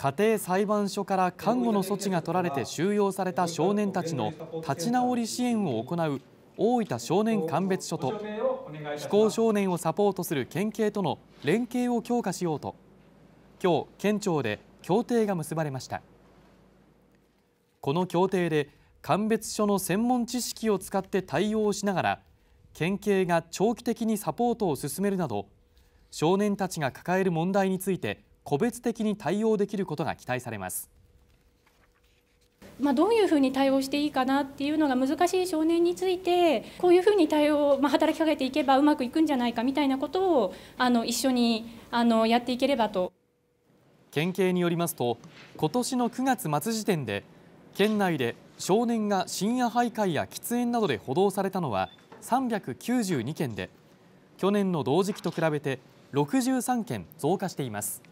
家庭裁判所から看護の措置が取られて収容された少年たちの立ち直り支援を行う大分少年鑑別所と非行少年をサポートする県警との連携を強化しようと今日県庁で協定が結ばれましたこの協定で鑑別所の専門知識を使って対応しながら県警が長期的にサポートを進めるなど少年たちが抱える問題について個別的に対応できることが期待されます。まあ、どういうふうに対応していいかなっていうのが難しい少年についてこういうふうに対応、まあ、働きかけていけばうまくいくんじゃないかみたいなことをあの一緒にあのやっていければと。県警によりますと今年の9月末時点で県内で少年が深夜徘徊や喫煙などで補導されたのは392件で去年の同時期と比べて63件増加しています。